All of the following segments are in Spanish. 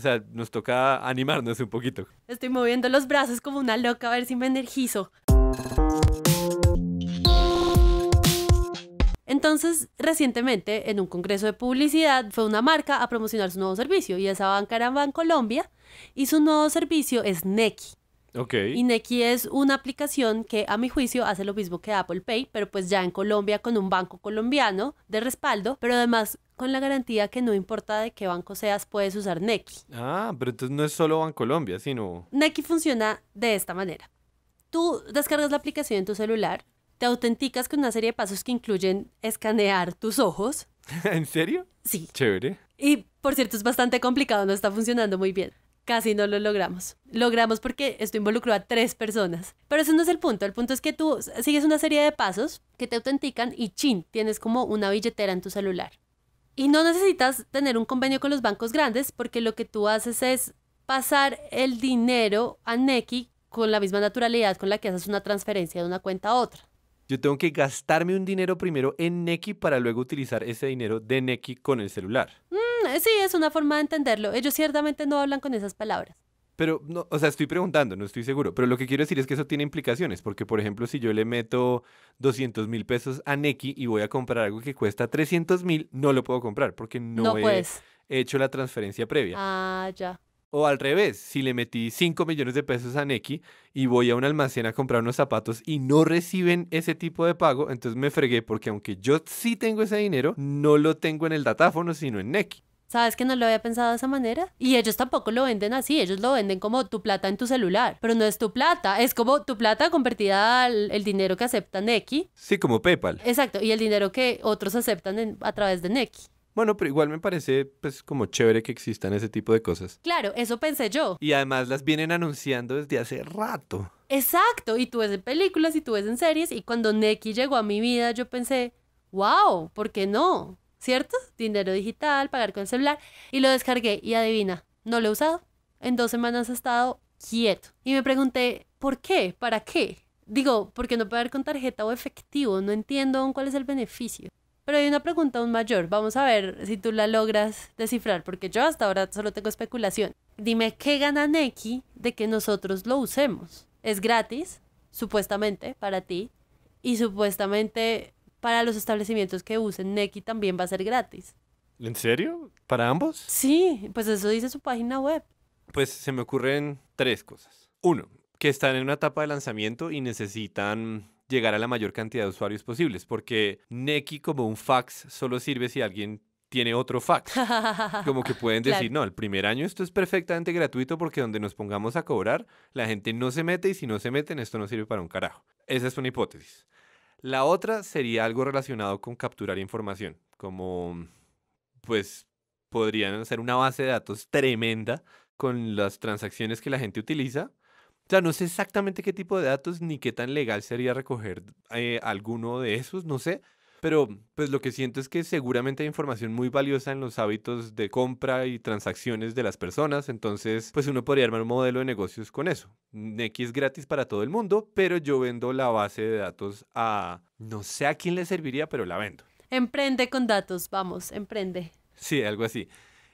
O sea, nos toca animarnos un poquito. Estoy moviendo los brazos como una loca a ver si me energizo. Entonces, recientemente, en un congreso de publicidad, fue una marca a promocionar su nuevo servicio y esa banca era Bancolombia. Colombia y su nuevo servicio es Neki. Ok. Y Neki es una aplicación que a mi juicio hace lo mismo que Apple Pay, pero pues ya en Colombia con un banco colombiano de respaldo, pero además con la garantía que no importa de qué banco seas, puedes usar Nequi. Ah, pero entonces no es solo Bancolombia, sino... Nequi funciona de esta manera. Tú descargas la aplicación en tu celular, te autenticas con una serie de pasos que incluyen escanear tus ojos. ¿En serio? Sí. Chévere. Y por cierto, es bastante complicado, no está funcionando muy bien. Casi no lo logramos. Logramos porque esto involucró a tres personas. Pero ese no es el punto. El punto es que tú sigues una serie de pasos que te autentican y chin, tienes como una billetera en tu celular. Y no necesitas tener un convenio con los bancos grandes porque lo que tú haces es pasar el dinero a Neki con la misma naturalidad con la que haces una transferencia de una cuenta a otra. Yo tengo que gastarme un dinero primero en Neki para luego utilizar ese dinero de Neki con el celular. Mm, sí, es una forma de entenderlo. Ellos ciertamente no hablan con esas palabras. Pero, no, o sea, estoy preguntando, no estoy seguro. Pero lo que quiero decir es que eso tiene implicaciones. Porque, por ejemplo, si yo le meto 200 mil pesos a Neki y voy a comprar algo que cuesta 300 mil, no lo puedo comprar porque no, he hecho la transferencia previa. Ah, ya. O al revés, si le metí 5 millones de pesos a Neki y voy a un almacén a comprar unos zapatos y no reciben ese tipo de pago, entonces me fregué porque aunque yo sí tengo ese dinero, no lo tengo en el datáfono, sino en Neki. ¿Sabes que no lo había pensado de esa manera? Y ellos tampoco lo venden así, ellos lo venden como tu plata en tu celular, pero no es tu plata, es como tu plata convertida al el dinero que aceptan Neki. Sí, como PayPal. Exacto, y el dinero que otros aceptan a través de Neki. Bueno, pero igual me parece pues como chévere que existan ese tipo de cosas. Claro, eso pensé yo. Y además las vienen anunciando desde hace rato. Exacto, y tú ves en películas y tú ves en series y cuando Neki llegó a mi vida yo pensé, wow, ¿por qué no? ¿cierto? Dinero digital, pagar con celular. Y lo descargué y adivina, no lo he usado. En dos semanas ha estado quieto. Y me pregunté, ¿por qué? ¿Para qué? Digo, porque no pagar con tarjeta o efectivo? No entiendo aún cuál es el beneficio. Pero hay una pregunta aún mayor. Vamos a ver si tú la logras descifrar, porque yo hasta ahora solo tengo especulación. Dime qué gana Neki de que nosotros lo usemos. Es gratis, supuestamente, para ti. Y supuestamente para los establecimientos que usen Nequi también va a ser gratis. ¿En serio? ¿Para ambos? Sí, pues eso dice su página web. Pues se me ocurren tres cosas. Uno, que están en una etapa de lanzamiento y necesitan llegar a la mayor cantidad de usuarios posibles, porque Nequi como un fax solo sirve si alguien tiene otro fax. Como que pueden decir, no, el primer año esto es perfectamente gratuito porque donde nos pongamos a cobrar, la gente no se mete y si no se meten, esto no sirve para un carajo. Esa es una hipótesis. La otra sería algo relacionado con capturar información, como pues podrían hacer una base de datos tremenda con las transacciones que la gente utiliza. O sea, no sé exactamente qué tipo de datos ni qué tan legal sería recoger eh, alguno de esos, no sé, pero pues lo que siento es que seguramente hay información muy valiosa en los hábitos de compra y transacciones de las personas, entonces pues uno podría armar un modelo de negocios con eso. Neki es gratis para todo el mundo, pero yo vendo la base de datos a no sé a quién le serviría, pero la vendo. Emprende con datos, vamos, emprende. Sí, algo así.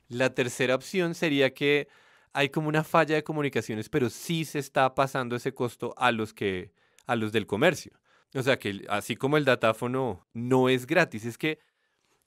La tercera opción sería que hay como una falla de comunicaciones, pero sí se está pasando ese costo a los que a los del comercio. O sea que así como el datáfono no es gratis, es que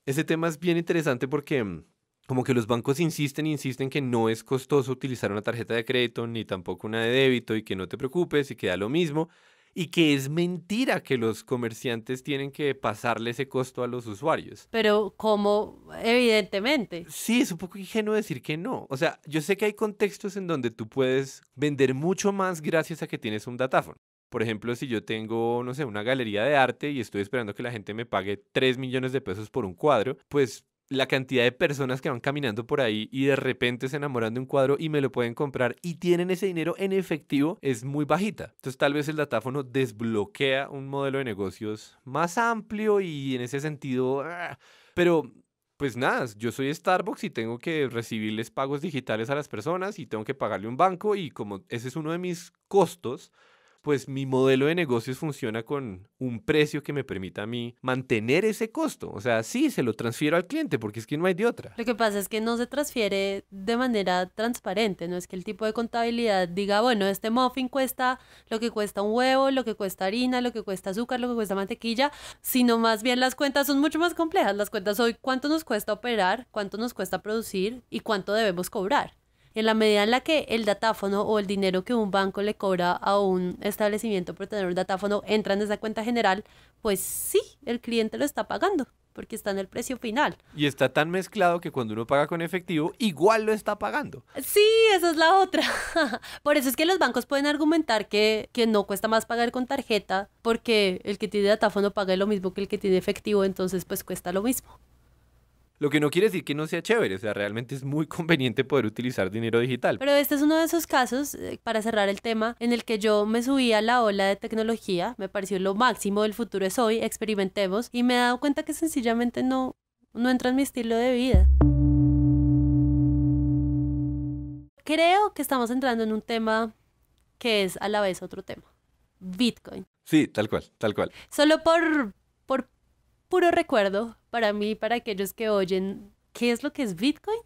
ese tema es bien interesante porque mm, como que los bancos insisten, insisten que no es costoso utilizar una tarjeta de crédito ni tampoco una de débito y que no te preocupes y que da lo mismo y que es mentira que los comerciantes tienen que pasarle ese costo a los usuarios. Pero como evidentemente. Sí, es un poco ingenuo decir que no. O sea, yo sé que hay contextos en donde tú puedes vender mucho más gracias a que tienes un datáfono. Por ejemplo, si yo tengo, no sé, una galería de arte y estoy esperando que la gente me pague 3 millones de pesos por un cuadro, pues la cantidad de personas que van caminando por ahí y de repente se enamoran de un cuadro y me lo pueden comprar y tienen ese dinero en efectivo es muy bajita. Entonces tal vez el datáfono desbloquea un modelo de negocios más amplio y en ese sentido... Ah, pero pues nada, yo soy Starbucks y tengo que recibirles pagos digitales a las personas y tengo que pagarle un banco y como ese es uno de mis costos, pues mi modelo de negocios funciona con un precio que me permita a mí mantener ese costo. O sea, sí, se lo transfiero al cliente porque es que no hay de otra. Lo que pasa es que no se transfiere de manera transparente, no es que el tipo de contabilidad diga, bueno, este muffin cuesta lo que cuesta un huevo, lo que cuesta harina, lo que cuesta azúcar, lo que cuesta mantequilla, sino más bien las cuentas son mucho más complejas. Las cuentas hoy, cuánto nos cuesta operar, cuánto nos cuesta producir y cuánto debemos cobrar. En la medida en la que el datáfono o el dinero que un banco le cobra a un establecimiento por tener un datáfono entra en esa cuenta general, pues sí, el cliente lo está pagando porque está en el precio final. Y está tan mezclado que cuando uno paga con efectivo, igual lo está pagando. Sí, esa es la otra. Por eso es que los bancos pueden argumentar que, que no cuesta más pagar con tarjeta, porque el que tiene datáfono paga lo mismo que el que tiene efectivo, entonces pues cuesta lo mismo. Lo que no quiere decir que no sea chévere, o sea, realmente es muy conveniente poder utilizar dinero digital. Pero este es uno de esos casos, eh, para cerrar el tema, en el que yo me subí a la ola de tecnología, me pareció lo máximo, del futuro es hoy, experimentemos, y me he dado cuenta que sencillamente no, no entra en mi estilo de vida. Creo que estamos entrando en un tema que es a la vez otro tema. Bitcoin. Sí, tal cual, tal cual. Solo por puro recuerdo para mí, para aquellos que oyen, ¿qué es lo que es Bitcoin?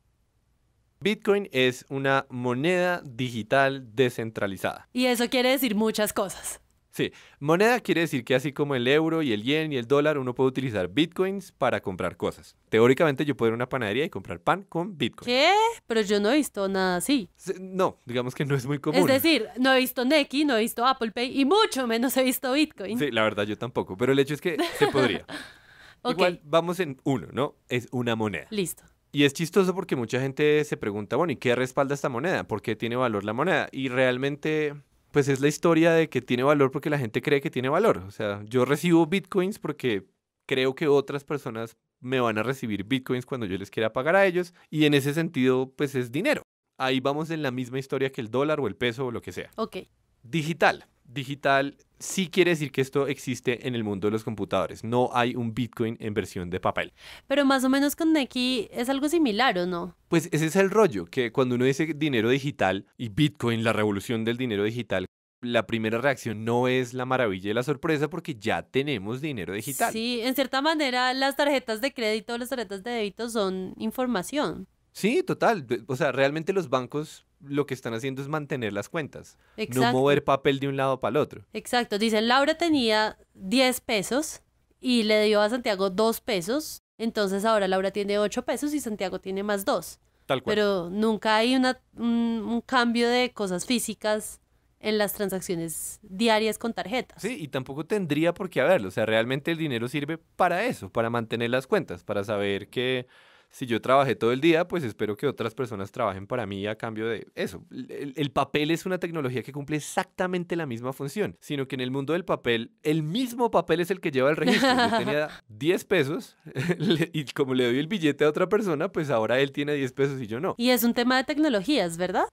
Bitcoin es una moneda digital descentralizada. Y eso quiere decir muchas cosas. Sí, moneda quiere decir que así como el euro y el yen y el dólar, uno puede utilizar bitcoins para comprar cosas. Teóricamente yo puedo ir a una panadería y comprar pan con bitcoin. ¿Qué? Pero yo no he visto nada así. No, digamos que no es muy común. Es decir, no he visto Neki, no he visto Apple Pay y mucho menos he visto bitcoin. Sí, la verdad yo tampoco, pero el hecho es que se podría. Okay. Igual vamos en uno, ¿no? Es una moneda. Listo. Y es chistoso porque mucha gente se pregunta, bueno, ¿y qué respalda esta moneda? ¿Por qué tiene valor la moneda? Y realmente, pues es la historia de que tiene valor porque la gente cree que tiene valor. O sea, yo recibo bitcoins porque creo que otras personas me van a recibir bitcoins cuando yo les quiera pagar a ellos. Y en ese sentido, pues es dinero. Ahí vamos en la misma historia que el dólar o el peso o lo que sea. Ok digital. Digital sí quiere decir que esto existe en el mundo de los computadores. No hay un Bitcoin en versión de papel. Pero más o menos con Neki es algo similar, ¿o no? Pues ese es el rollo, que cuando uno dice dinero digital y Bitcoin, la revolución del dinero digital, la primera reacción no es la maravilla y la sorpresa porque ya tenemos dinero digital. Sí, en cierta manera las tarjetas de crédito, las tarjetas de débito son información. Sí, total. O sea, realmente los bancos lo que están haciendo es mantener las cuentas, Exacto. no mover papel de un lado para el otro. Exacto. Dicen, Laura tenía 10 pesos y le dio a Santiago 2 pesos, entonces ahora Laura tiene 8 pesos y Santiago tiene más 2. Tal cual. Pero nunca hay una, un, un cambio de cosas físicas en las transacciones diarias con tarjetas. Sí, y tampoco tendría por qué haberlo. O sea, realmente el dinero sirve para eso, para mantener las cuentas, para saber que si yo trabajé todo el día, pues espero que otras personas trabajen para mí a cambio de eso. El, papel es una tecnología que cumple exactamente la misma función, sino que en el mundo del papel, el mismo papel es el que lleva el registro. Yo tenía 10 pesos y como le doy el billete a otra persona, pues ahora él tiene 10 pesos y yo no. Y es un tema de tecnologías, ¿verdad?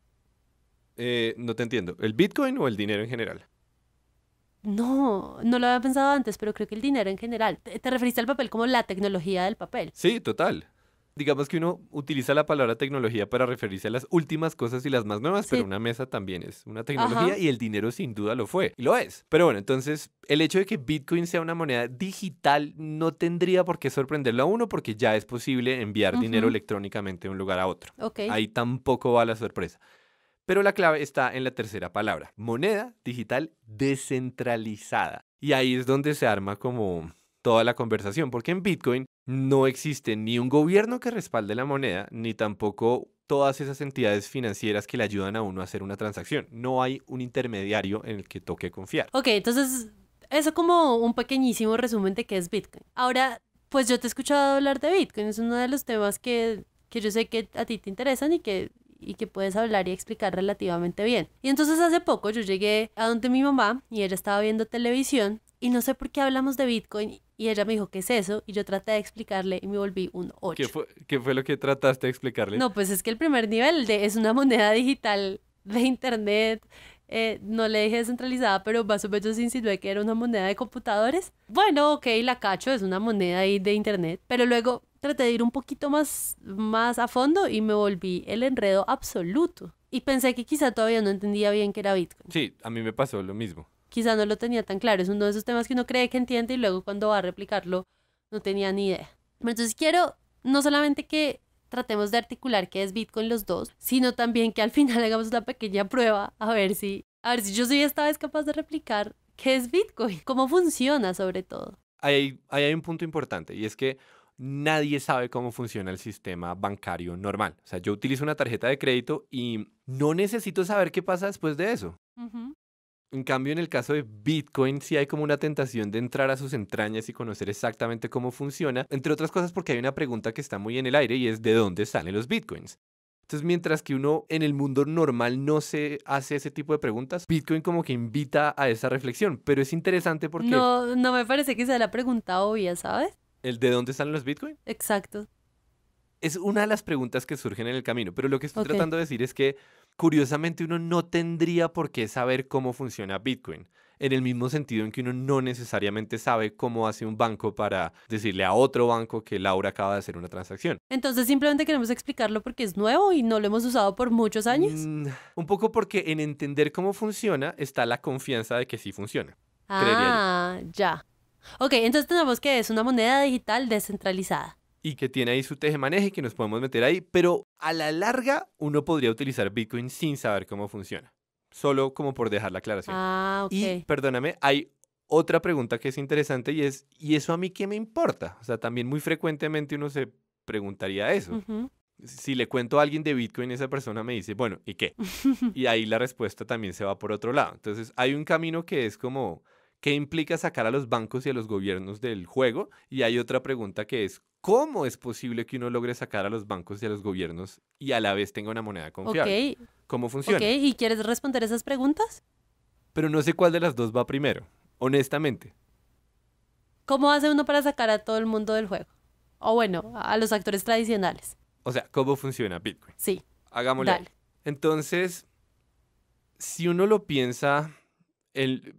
Eh, no te entiendo. ¿El Bitcoin o el dinero en general? No, no lo había pensado antes, pero creo que el dinero en general. te referiste al papel como la tecnología del papel. Sí, total digamos que uno utiliza la palabra tecnología para referirse a las últimas cosas y las más nuevas, pero una mesa también es una tecnología y el dinero sin duda lo fue y lo es. Pero bueno, entonces el hecho de que Bitcoin sea una moneda digital no tendría por qué sorprenderlo a uno porque ya es posible enviar dinero electrónicamente de un lugar a otro. Ahí tampoco va la sorpresa. Pero la clave está en la tercera palabra, moneda digital descentralizada. Y ahí es donde se arma como toda la conversación, porque en Bitcoin no existe ni un gobierno que respalde la moneda, ni tampoco todas esas entidades financieras que le ayudan a uno a hacer una transacción. No hay un intermediario en el que toque confiar. Ok, entonces, eso como un pequeñísimo resumen de qué es Bitcoin. Ahora, pues yo te he escuchado hablar de Bitcoin, es uno de los temas que, que yo sé que a ti te interesan y que y que puedes hablar y explicar relativamente bien. Y entonces hace poco yo llegué a donde mi mamá y ella estaba viendo televisión y no sé por qué hablamos de Bitcoin y ella me dijo, ¿qué es eso? Y yo traté de explicarle y me volví un 8. ¿Qué fue, qué fue lo que trataste de explicarle? No, pues es que el primer nivel de, es una moneda digital de internet, eh, no le dije descentralizada, pero más o menos insinué que era una moneda de computadores. Bueno, ok, la cacho, es una moneda ahí de internet, pero luego traté de ir un poquito más, más a fondo y me volví el enredo absoluto. Y pensé que quizá todavía no entendía bien qué era Bitcoin. Sí, a mí me pasó lo mismo quizá no lo tenía tan claro. Es uno de esos temas que uno cree que entiende y luego cuando va a replicarlo no tenía ni idea. entonces quiero no solamente que tratemos de articular qué es Bitcoin los dos, sino también que al final hagamos una pequeña prueba a ver si, a ver si yo soy esta vez capaz de replicar qué es Bitcoin, cómo funciona sobre todo. Ahí, hay un punto importante y es que nadie sabe cómo funciona el sistema bancario normal. O sea, yo utilizo una tarjeta de crédito y no necesito saber qué pasa después de eso. Uh en cambio, en el caso de Bitcoin sí hay como una tentación de entrar a sus entrañas y conocer exactamente cómo funciona, entre otras cosas porque hay una pregunta que está muy en el aire y es de dónde salen los Bitcoins. Entonces, mientras que uno en el mundo normal no se hace ese tipo de preguntas, Bitcoin como que invita a esa reflexión, pero es interesante porque... No, no me parece que sea la pregunta ya, ¿sabes? ¿El de dónde salen los bitcoins? Exacto es una de las preguntas que surgen en el camino, pero lo que estoy tratando de decir es que curiosamente uno no tendría por qué saber cómo funciona Bitcoin, en el mismo sentido en que uno no necesariamente sabe cómo hace un banco para decirle a otro banco que Laura acaba de hacer una transacción. Entonces simplemente queremos explicarlo porque es nuevo y no lo hemos usado por muchos años. Mm, un poco porque en entender cómo funciona está la confianza de que sí funciona. Ah, ya. Ok, entonces tenemos que es una moneda digital descentralizada y que tiene ahí su teje y que nos podemos meter ahí, pero a la larga uno podría utilizar Bitcoin sin saber cómo funciona. Solo como por dejar la aclaración. Ah, ok. Y perdóname, hay otra pregunta que es interesante y es, ¿y eso a mí qué me importa? O sea, también muy frecuentemente uno se preguntaría eso. Si le cuento a alguien de Bitcoin, esa persona me dice, bueno, ¿y qué? y ahí la respuesta también se va por otro lado. Entonces, hay un camino que es como, qué implica sacar a los bancos y a los gobiernos del juego. Y hay otra pregunta que es, ¿cómo es posible que uno logre sacar a los bancos y a los gobiernos y a la vez tenga una moneda confiable? ¿Cómo funciona? ¿y quieres responder esas preguntas? Pero no sé cuál de las dos va primero, honestamente. ¿Cómo hace uno para sacar a todo el mundo del juego? O bueno, a los actores tradicionales. O sea, ¿cómo funciona Bitcoin? Sí. Hagámoslo. Entonces, si uno lo piensa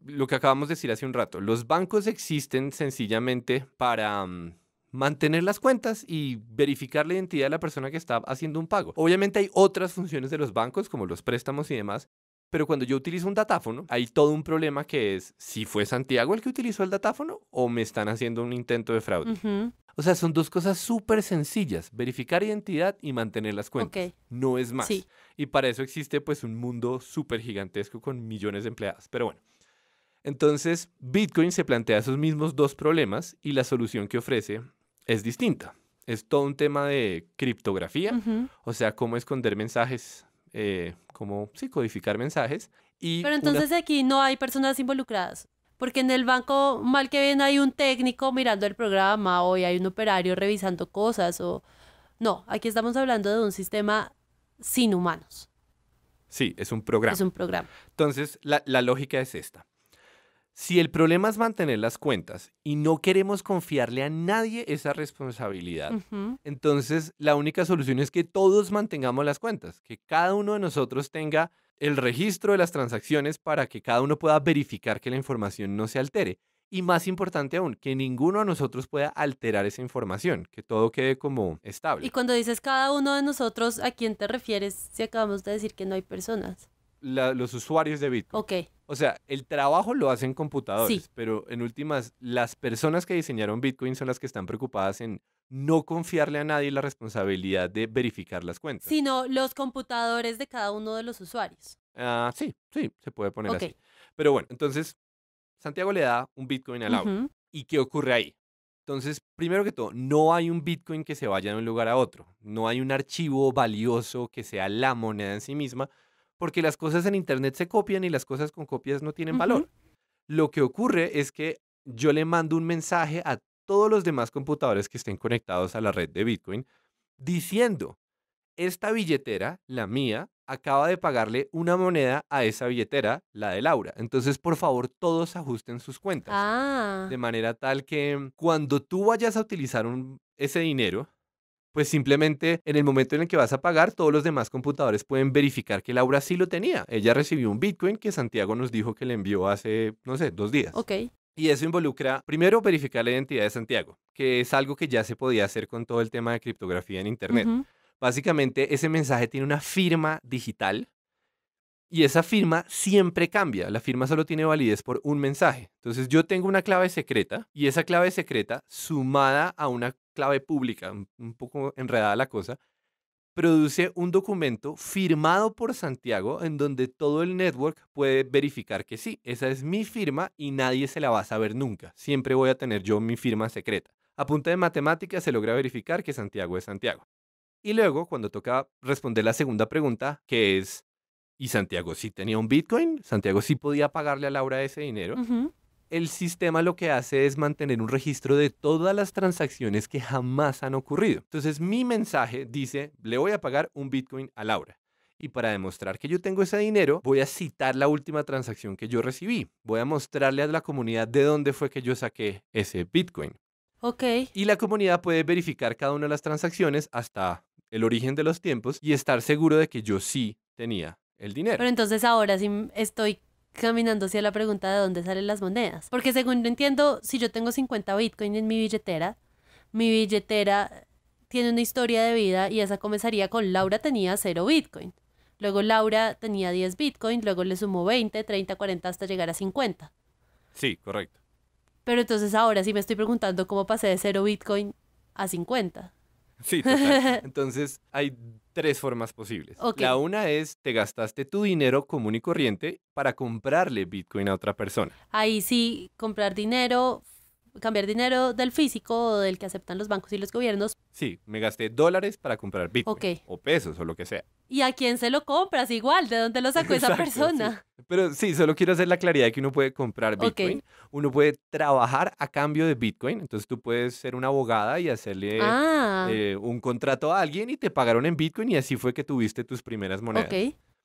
lo que acabamos de decir hace un rato, los bancos existen sencillamente para... Mm, mantener las cuentas y verificar la identidad de la persona que está haciendo un pago. Obviamente hay otras funciones de los bancos, como los préstamos y demás, pero cuando yo utilizo un datáfono, hay todo un problema que es si fue Santiago el que utilizó el datáfono o me están haciendo un intento de fraude. O sea, son dos cosas súper sencillas, verificar identidad y mantener las cuentas. No es más. Y para eso existe pues un mundo súper gigantesco con millones de empleadas. Pero bueno, entonces Bitcoin se plantea esos mismos dos problemas y la solución que ofrece es distinta. Es todo un tema de criptografía, o sea, cómo esconder mensajes, eh, cómo codificar mensajes. Y Pero entonces aquí no hay personas involucradas porque en el banco mal que bien, hay un técnico mirando el programa o hay un operario revisando cosas o... No, aquí estamos hablando de un sistema sin humanos. Sí, es un programa. Es un programa. Entonces, la, lógica es esta. Si el problema es mantener las cuentas y no queremos confiarle a nadie esa responsabilidad, entonces la única solución es que todos mantengamos las cuentas, que cada uno de nosotros tenga el registro de las transacciones para que cada uno pueda verificar que la información no se altere. Y más importante aún, que ninguno de nosotros pueda alterar esa información, que todo quede como estable. Y cuando dices cada uno de nosotros, ¿a quién te refieres si acabamos de decir que no hay personas? los usuarios de Bitcoin. Ok. O sea, el trabajo lo hacen computadores, pero en últimas, las personas que diseñaron Bitcoin son las que están preocupadas en no confiarle a nadie la responsabilidad de verificar las cuentas. Sino los computadores de cada uno de los usuarios. Ah, sí, sí, se puede poner así. Pero bueno, entonces Santiago le da un Bitcoin al agua. ¿Y qué ocurre ahí? Entonces, primero que todo, no hay un Bitcoin que se vaya de un lugar a otro. No hay un archivo valioso que sea la moneda en sí misma, porque las cosas en Internet se copian y las cosas con copias no tienen valor. Lo que ocurre es que yo le mando un mensaje a todos los demás computadores que estén conectados a la red de Bitcoin diciendo, esta billetera, la mía, acaba de pagarle una moneda a esa billetera, la de Laura. Entonces, por favor, todos ajusten sus cuentas. Ah. De manera tal que mm, cuando tú vayas a utilizar ese dinero, pues simplemente en el momento en el que vas a pagar, todos los demás computadores pueden verificar que Laura sí lo tenía. Ella recibió un Bitcoin que Santiago nos dijo que le envió hace, no sé, dos días. Ok. Y eso involucra, primero, verificar la identidad de Santiago, que es algo que ya se podía hacer con todo el tema de criptografía en Internet. Básicamente, ese mensaje tiene una firma digital y esa firma siempre cambia. La firma solo tiene validez por un mensaje. Entonces, yo tengo una clave secreta y esa clave secreta, sumada a una clave pública, un poco enredada la cosa, produce un documento firmado por Santiago en donde todo el network puede verificar que sí, esa es mi firma y nadie se la va a saber nunca. Siempre voy a tener yo mi firma secreta. A punta de matemáticas se logra verificar que Santiago es Santiago. Y luego, cuando toca responder la segunda pregunta, que es, ¿y Santiago sí tenía un Bitcoin? ¿Santiago sí podía pagarle a Laura ese dinero? el sistema lo que hace es mantener un registro de todas las transacciones que jamás han ocurrido. Entonces mi mensaje dice, le voy a pagar un Bitcoin a Laura. Y para demostrar que yo tengo ese dinero, voy a citar la última transacción que yo recibí. Voy a mostrarle a la comunidad de dónde fue que yo saqué ese Bitcoin. Ok. Y la comunidad puede verificar cada una de las transacciones hasta el origen de los tiempos y estar seguro de que yo sí tenía el dinero. Pero entonces ahora sí estoy caminando hacia la pregunta de dónde salen las monedas. Porque según entiendo, si yo tengo 50 Bitcoin en mi billetera, mi billetera tiene una historia de vida y esa comenzaría con Laura tenía 0 Bitcoin. Luego Laura tenía 10 Bitcoin, luego le sumó 20, 30, 40 hasta llegar a 50. Sí, correcto. Pero entonces ahora sí me estoy preguntando cómo pasé de 0 Bitcoin a 50. Sí, total. entonces hay tres formas posibles. La una es, te gastaste tu dinero común y corriente para comprarle Bitcoin a otra persona. Ahí sí, comprar dinero cambiar dinero del físico o del que aceptan los bancos y los gobiernos. Sí, me gasté dólares para comprar Bitcoin o pesos o lo que sea. ¿Y a quién se lo compras? Igual, ¿de dónde lo sacó esa persona? Pero sí, solo quiero hacer la claridad de que uno puede comprar Bitcoin, uno puede trabajar a cambio de Bitcoin, entonces tú puedes ser una abogada y hacerle ah. eh, un contrato a alguien y te pagaron en Bitcoin y así fue que tuviste tus primeras monedas.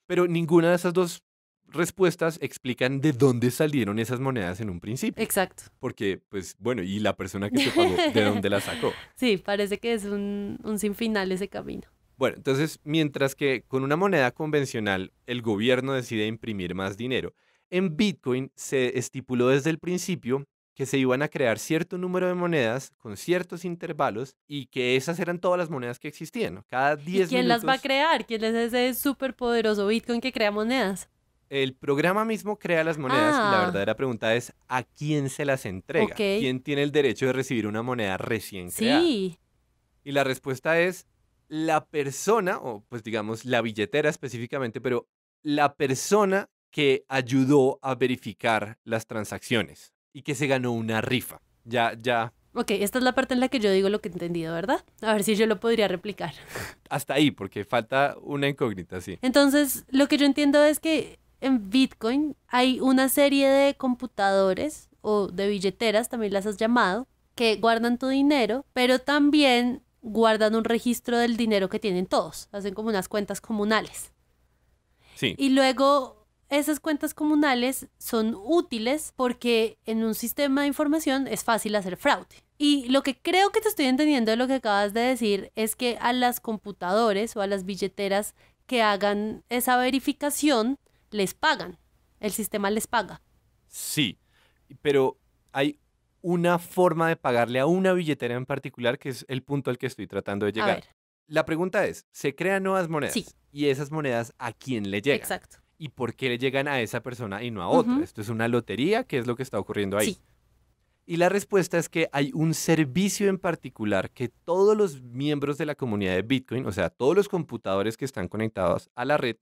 Pero ninguna de esas dos respuestas explican de dónde salieron esas monedas en un principio. Exacto. Porque, pues, bueno, y la persona que se pagó, ¿de dónde la sacó? Sí, parece que es un, sin final ese camino. Bueno, entonces, mientras que con una moneda convencional el gobierno decide imprimir más dinero, en Bitcoin se estipuló desde el principio que se iban a crear cierto número de monedas con ciertos intervalos y que esas eran todas las monedas que existían. Cada 10 quién las va a crear? ¿Quién es ese súper poderoso Bitcoin que crea monedas? el programa mismo crea las monedas y la ah. verdadera pregunta es a quién se las entrega. ¿Quién tiene el derecho de recibir una moneda recién sí. Y la respuesta es la persona, o pues digamos la billetera específicamente, pero la persona que ayudó a verificar las transacciones y que se ganó una rifa. Ya, ya. Ok, esta es la parte en la que yo digo lo que he entendido, ¿verdad? A ver si yo lo podría replicar. Hasta ahí, porque falta una incógnita, sí. Entonces, lo que yo entiendo es que en Bitcoin hay una serie de computadores o de billeteras, también las has llamado, que guardan tu dinero, pero también guardan un registro del dinero que tienen todos, hacen como unas cuentas comunales. Sí. Y luego esas cuentas comunales son útiles porque en un sistema de información es fácil hacer fraude. Y lo que creo que te estoy entendiendo de lo que acabas de decir es que a las computadoras o a las billeteras que hagan esa verificación les pagan, el sistema les paga. Sí, pero hay una forma de pagarle a una billetera en particular que es el punto al que estoy tratando de llegar. La pregunta es, ¿se crean nuevas monedas? Sí. ¿Y esas monedas a quién le llegan? Exacto. ¿Y por qué le llegan a esa persona y no a otra? Esto es una lotería, ¿qué es lo que está ocurriendo ahí? Y la respuesta es que hay un servicio en particular que todos los miembros de la comunidad de Bitcoin, o sea, todos los computadores que están conectados a la red,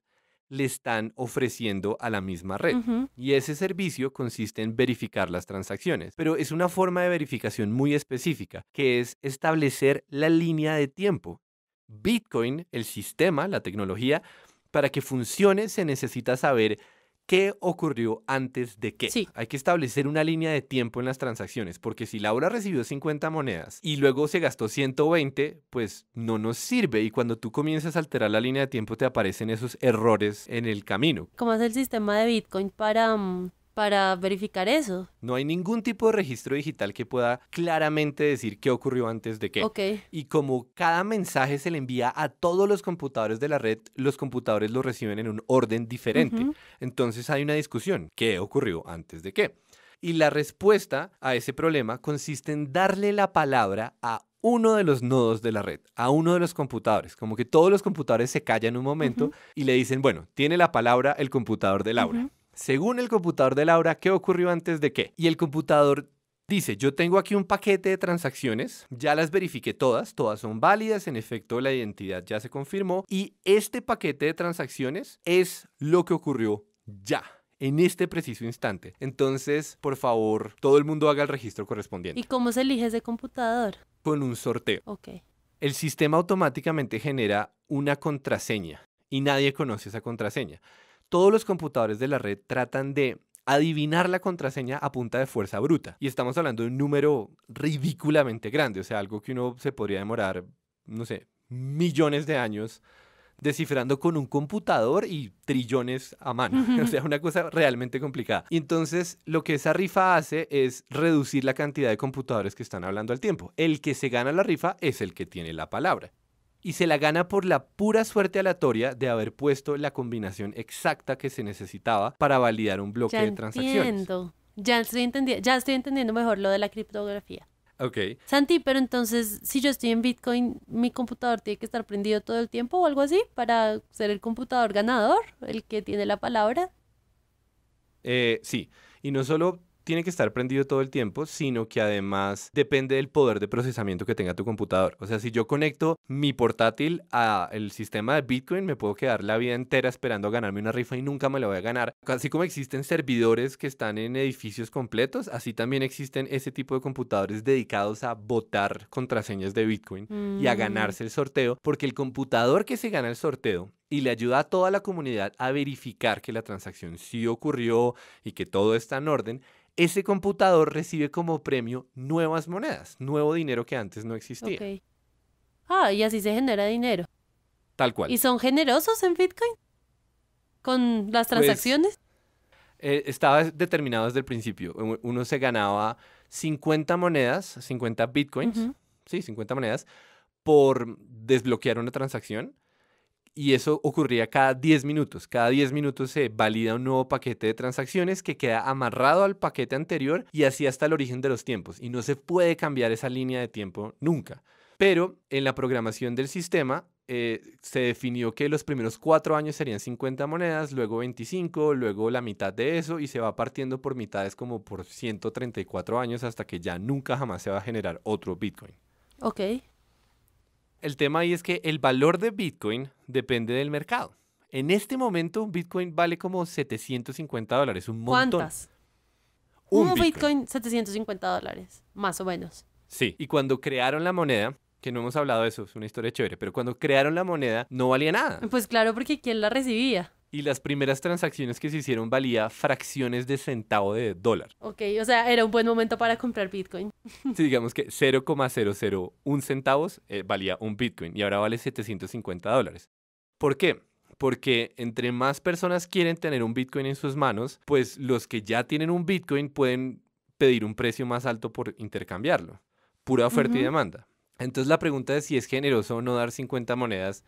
le están ofreciendo a la misma red. Y ese servicio consiste en verificar las transacciones, pero es una forma de verificación muy específica, que es establecer la línea de tiempo. Bitcoin, el sistema, la tecnología, para que funcione se necesita saber qué ocurrió antes de qué. Sí. Hay que establecer una línea de tiempo en las transacciones, porque si Laura recibió 50 monedas y luego se gastó 120, pues no nos sirve y cuando tú comienzas a alterar la línea de tiempo te aparecen esos errores en el camino. ¿Cómo es el sistema de Bitcoin para... Mm, para verificar eso. No hay ningún tipo de registro digital que pueda claramente decir qué ocurrió antes de qué. Y como cada mensaje se le envía a todos los computadores de la red, los computadores lo reciben en un orden diferente. Entonces hay una discusión, ¿qué ocurrió antes de qué? Y la respuesta a ese problema consiste en darle la palabra a uno de los nodos de la red, a uno de los computadores, como que todos los computadores se callan un momento y le dicen, bueno, tiene la palabra el computador de Laura según el computador de Laura, qué ocurrió antes de qué. Y el computador Dice, yo tengo aquí un paquete de transacciones, ya las verifiqué todas, todas son válidas, en efecto la identidad ya se confirmó y este paquete de transacciones es lo que ocurrió ya. En este preciso instante. Entonces, por favor, todo el mundo haga el registro correspondiente. ¿Y cómo se elige ese computador? Con un sorteo. Ok. El sistema automáticamente genera una contraseña y nadie conoce esa contraseña. Todos los computadores de la red tratan de adivinar la contraseña a punta de fuerza bruta. Y estamos hablando de un número ridículamente grande, o sea, algo que uno se podría demorar, no sé, millones de años descifrando con un computador y trillones a mano. o sea, una cosa realmente complicada. Y entonces, lo que esa rifa hace es reducir la cantidad de computadores que están hablando al tiempo. El que se gana la rifa es el que tiene la palabra y se la gana por la pura suerte aleatoria de haber puesto la combinación exacta que se necesitaba para validar un bloque de transacciones. Ya estoy, entendiendo, ya estoy entendiendo mejor lo de la criptografía. Ok. Santi, pero entonces, si yo estoy en Bitcoin, ¿mi computador tiene que estar prendido todo el tiempo o algo así para ser el computador ganador, el que tiene la palabra? Eh, sí. Y no solo tiene que estar prendido todo el tiempo, sino que además depende del poder de procesamiento que tenga tu computador. O sea, si yo conecto mi portátil a el sistema de Bitcoin, me puedo quedar la vida entera esperando ganarme una rifa y nunca me la voy a ganar. Así como existen servidores que están en edificios completos, así también existen ese tipo de computadores dedicados a votar contraseñas de Bitcoin y a mm. ganarse el sorteo, porque el computador que se gana el sorteo y le ayuda a toda la comunidad a verificar que la transacción sí ocurrió y que todo está en orden, ese computador recibe como premio nuevas monedas, nuevo dinero que antes no existía. Ah, y así se genera dinero. Tal cual. ¿Y son generosos en Bitcoin? ¿Con las pues, transacciones? Eh, estaba determinado desde el principio. Uno se ganaba 50 monedas, 50 bitcoins, sí, 50 monedas, por desbloquear una transacción y eso ocurría cada 10 minutos. Cada 10 minutos se valida un nuevo paquete de transacciones que queda amarrado al paquete anterior y así hasta el origen de los tiempos. Y no se puede cambiar esa línea de tiempo nunca. Pero en la programación del sistema eh, se definió que los primeros cuatro años serían 50 monedas, luego 25, luego la mitad de eso y se va partiendo por mitades como por 134 años hasta que ya nunca jamás se va a generar otro Bitcoin. Ok el tema ahí es que el valor de Bitcoin depende del mercado. En este momento un Bitcoin vale como 750 dólares, un montón. ¿Cuántas? Un, Bitcoin 750 dólares, más o menos. Sí, y cuando crearon la moneda, que no hemos hablado de eso, es una historia chévere, pero cuando crearon la moneda no valía nada. Pues claro, porque ¿quién la recibía? y las primeras transacciones que se hicieron valía fracciones de centavo de dólar. Ok, o sea, era un buen momento para comprar Bitcoin. Sí, digamos que 0,001 centavos eh, valía un Bitcoin y ahora vale 750 dólares. ¿Por qué? Porque entre más personas quieren tener un Bitcoin en sus manos, pues los que ya tienen un Bitcoin pueden pedir un precio más alto por intercambiarlo. Pura oferta y demanda. Entonces la pregunta de si es generoso o no dar 50 monedas,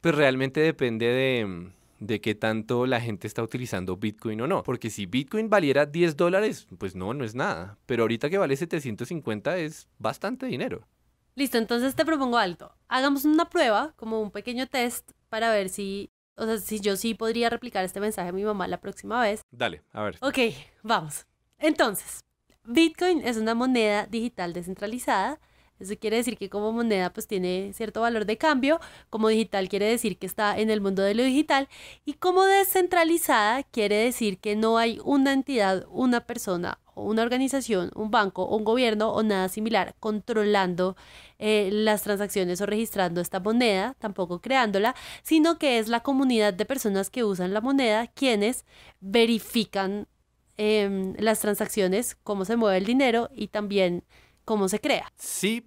pues realmente depende de mm, de qué tanto la gente está utilizando Bitcoin o no. Porque si Bitcoin valiera 10 dólares, pues no, no es nada. Pero ahorita que vale 750 es bastante dinero. Listo, entonces te propongo algo. Hagamos una prueba, como un pequeño test, para ver si, o si yo sí podría replicar este mensaje a mi mamá la próxima vez. Dale, a ver. Ok, vamos. Entonces, Bitcoin es una moneda digital descentralizada eso quiere decir que como moneda pues tiene cierto valor de cambio, como digital quiere decir que está en el mundo de lo digital y como descentralizada quiere decir que no hay una entidad, una persona, una organización, un banco, un gobierno o nada similar controlando eh, las transacciones o registrando esta moneda, tampoco creándola, sino que es la comunidad de personas que usan la moneda quienes verifican em, las transacciones, cómo se mueve el dinero y también cómo se crea. Sí,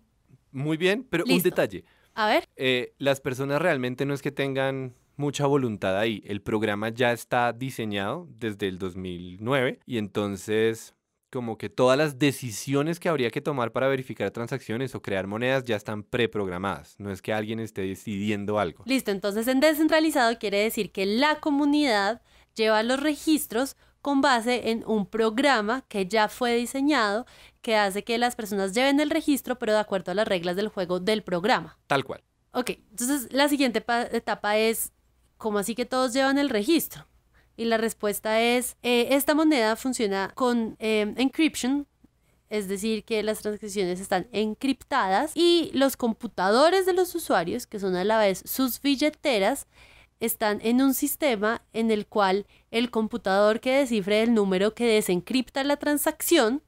muy bien, pero un detalle. A ver. Eh, las personas realmente no es que tengan mucha voluntad ahí. El programa ya está diseñado desde el 2009 y entonces como que todas las decisiones que habría que tomar para verificar transacciones o crear monedas ya están preprogramadas. No es que alguien esté decidiendo algo. Listo, entonces en descentralizado quiere decir que la comunidad lleva los registros con base en un programa que ya fue diseñado que hace que las personas lleven el registro, pero de acuerdo a las reglas del juego del programa. Tal cual. Ok, entonces la siguiente etapa es, ¿cómo así que todos llevan el registro? Y la respuesta es, eh, esta moneda funciona con em, encryption, es decir, que las transacciones están encriptadas y los computadores de los usuarios, que son a la vez sus billeteras, están en un sistema en el cual el computador que descifre el número que desencripta la transacción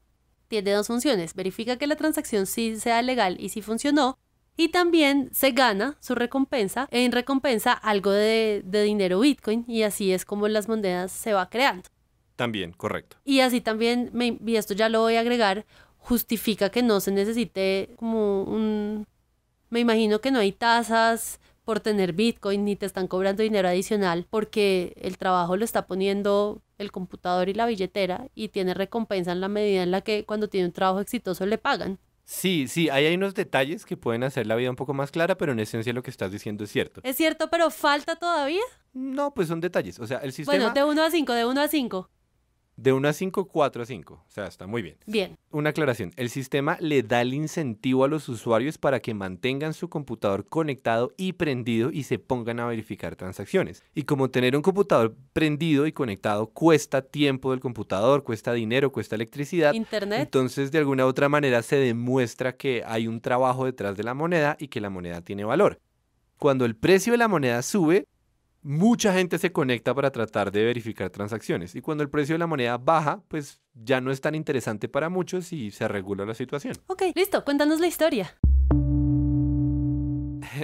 tiene dos funciones. Verifica que la transacción sí sea legal y sí funcionó. Y también se gana su recompensa, en recompensa algo de, dinero Bitcoin, y así es como las monedas se va creando. También, correcto. Y así también, me, y esto ya lo voy a agregar, justifica que no se necesite como un... Me imagino que no hay tasas por tener Bitcoin ni te están cobrando dinero adicional porque el trabajo lo está poniendo el computador y la billetera y tiene recompensa en la medida en la que cuando tiene un trabajo exitoso le pagan. Sí, sí, ahí hay unos detalles que pueden hacer la vida un poco más clara, pero en esencia lo que estás diciendo es cierto. ¿Es cierto, pero falta todavía? No, pues son detalles. O sea, el sistema. Bueno, de 1 a 5, de 1 a 5. De 1 a 5, 4 a 5. O sea, está muy bien. Bien. Una aclaración. El sistema le da el incentivo a los usuarios para que mantengan su computador conectado y prendido y se pongan a verificar transacciones. Y como tener un computador prendido y conectado cuesta tiempo del computador, cuesta dinero, cuesta electricidad. Internet. Entonces, de alguna u otra manera, se demuestra que hay un trabajo detrás de la moneda y que la moneda tiene valor. Cuando el precio de la moneda sube, mucha gente se conecta para tratar de verificar transacciones. Y cuando el precio de la moneda baja, pues ya no es tan interesante para muchos y se regula la situación. Ok, listo, cuéntanos la historia.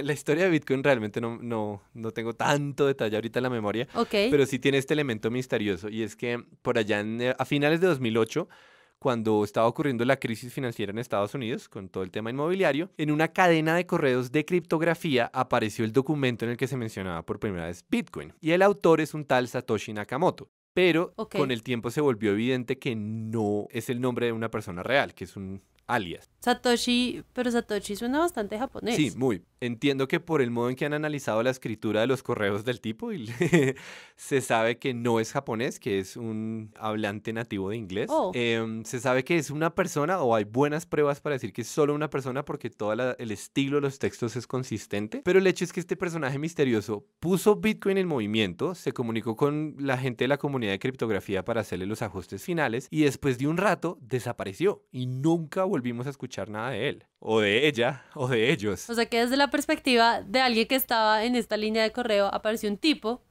La historia de Bitcoin realmente no, no, no tengo tanto detalle ahorita en la memoria, okay. pero sí tiene este elemento misterioso y es que por allá eh, a finales de 2008 cuando estaba ocurriendo la crisis financiera en Estados Unidos con todo el tema inmobiliario, en una cadena de correos de criptografía apareció el documento en el que se mencionaba por primera vez Bitcoin. Y el autor es un tal Satoshi Nakamoto. Pero con el tiempo se volvió evidente que no es el nombre de una persona real, que es un alias. Satoshi, pero Satoshi suena bastante japonés. Sí, muy. Entiendo que por el modo en que han analizado la escritura de los correos del tipo, se sabe que no es japonés, que es un hablante nativo de inglés. Oh. Em, se sabe que es una persona, o hay buenas pruebas para decir que es solo una persona porque todo el estilo de los textos es consistente. Pero el hecho es que este personaje misterioso puso Bitcoin en movimiento, se comunicó con la gente de la comunidad de criptografía para hacerle los ajustes finales y después de un rato desapareció y nunca volvió volvimos a escuchar nada de él, o de ella, o de ellos. O sea que desde la perspectiva de alguien que estaba en esta línea de correo, apareció un tipo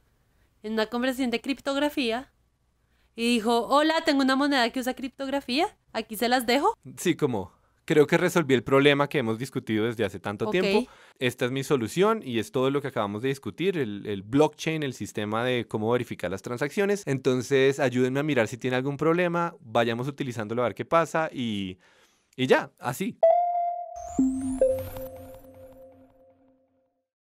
en una conversación de criptografía y dijo, hola, tengo una moneda que usa criptografía, aquí se las dejo. Sí, como, creo que resolví el problema que hemos discutido desde hace tanto tiempo. Esta es mi solución y es todo lo que acabamos de discutir, el, el, blockchain, el sistema de cómo verificar las transacciones. Entonces, ayúdenme a mirar si tiene algún problema, vayamos utilizándolo a ver qué pasa y y ya, así.